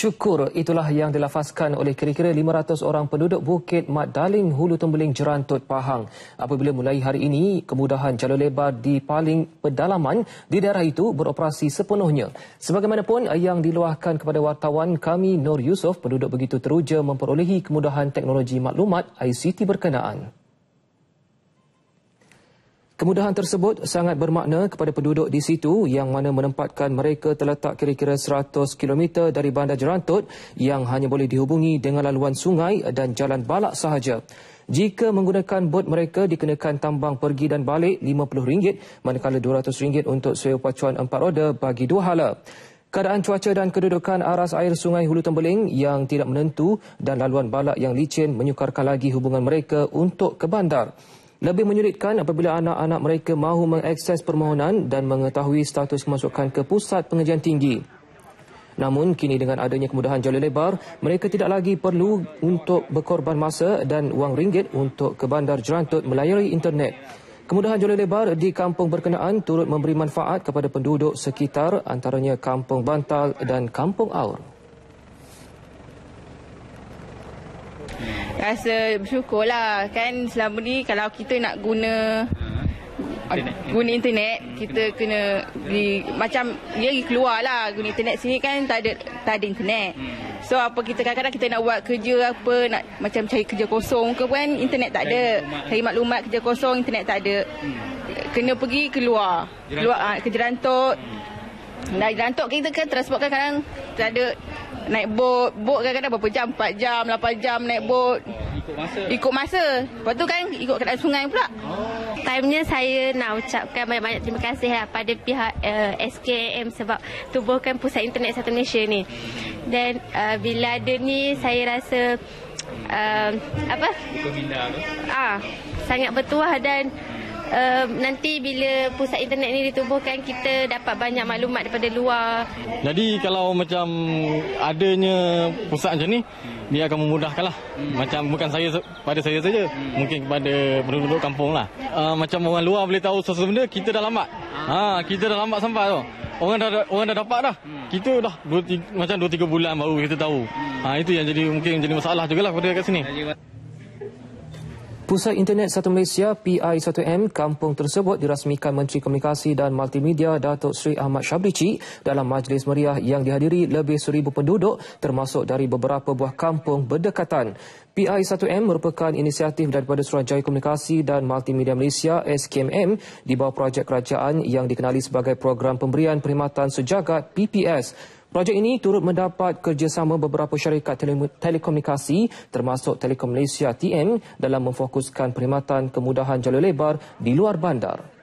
syukur itulah yang dilafazkan oleh kira-kira 500 orang penduduk Bukit Mat Daling Hulu Tembeling Jerantut Pahang apabila mulai hari ini kemudahan jalur lebar di paling pedalaman di daerah itu beroperasi sepenuhnya. Sebagaimanapun yang diluahkan kepada wartawan kami Nur Yusof penduduk begitu teruja memperolehi kemudahan teknologi maklumat ICT berkenaan. Kemudahan tersebut sangat bermakna kepada penduduk di situ yang mana menempatkan mereka terletak kira-kira 100 km dari bandar Jerantut yang hanya boleh dihubungi dengan laluan sungai dan jalan balak sahaja. Jika menggunakan bot mereka dikenakan tambang pergi dan balik RM50 manakala RM200 untuk sewa pacuan empat roda bagi dua hala. Keadaan cuaca dan kedudukan aras air sungai Hulu Tembeling yang tidak menentu dan laluan balak yang licin menyukarkan lagi hubungan mereka untuk ke bandar. Lebih menyulitkan apabila anak-anak mereka mahu mengakses permohonan dan mengetahui status kemasukan ke pusat pengajian tinggi. Namun, kini dengan adanya kemudahan jalan lebar, mereka tidak lagi perlu untuk berkorban masa dan wang ringgit untuk ke bandar jerantut melayari internet. Kemudahan jalan lebar di kampung berkenaan turut memberi manfaat kepada penduduk sekitar antaranya kampung Bantal dan kampung Aur. rasa bersyukur lah kan selama ni kalau kita nak guna ha. internet. guna internet kita kena di macam dia pergi keluar lah guna internet sini kan tak ada tak ada internet hmm. so apa kita kadang-kadang kita nak buat kerja apa nak macam cari kerja kosong ke kan internet tak ada cari maklumat kerja kosong internet tak ada hmm. kena pergi keluar keluar ha, ah, ke jerantuk hmm. Dah lantuk kita kan transport kan kadang tak ada naik bot. Bot kadang-kadang berapa jam? 4 jam, 8 jam naik bot. Ikut masa. Ikut masa. Lepas tu kan ikut keadaan sungai pula. Oh. Timenya saya nak ucapkan banyak-banyak terima kasih lah pada pihak uh, eh, SKM sebab tubuhkan pusat internet satu Malaysia ni. Dan uh, bila ada ni saya rasa uh, apa? Ah, sangat bertuah dan nanti bila pusat internet ini ditubuhkan kita dapat banyak maklumat daripada luar. Jadi kalau macam adanya pusat macam ni dia akan memudahkan lah. Hmm. Macam bukan saya pada saya saja, hmm. mungkin kepada penduduk kampung lah. Uh, macam orang luar boleh tahu sesuatu benda kita dah lambat. Ha, kita dah lambat sampai tu. Orang dah orang dah dapat dah. Hmm. Kita dah 2 macam 2 3 bulan baru kita tahu. Hmm. Ha itu yang jadi mungkin jadi masalah jugalah pada kat sini. Pusat Internet Satu Malaysia PI1M kampung tersebut dirasmikan Menteri Komunikasi dan Multimedia Datuk Seri Ahmad Syabrici dalam majlis meriah yang dihadiri lebih seribu penduduk termasuk dari beberapa buah kampung berdekatan. PI1M merupakan inisiatif daripada Suruhanjaya Komunikasi dan Multimedia Malaysia SKMM di bawah projek kerajaan yang dikenali sebagai Program Pemberian Perkhidmatan Sejagat PPS. Projek ini turut mendapat kerjasama beberapa syarikat tele telekomunikasi termasuk Telekom Malaysia TM dalam memfokuskan perkhidmatan kemudahan jalur lebar di luar bandar.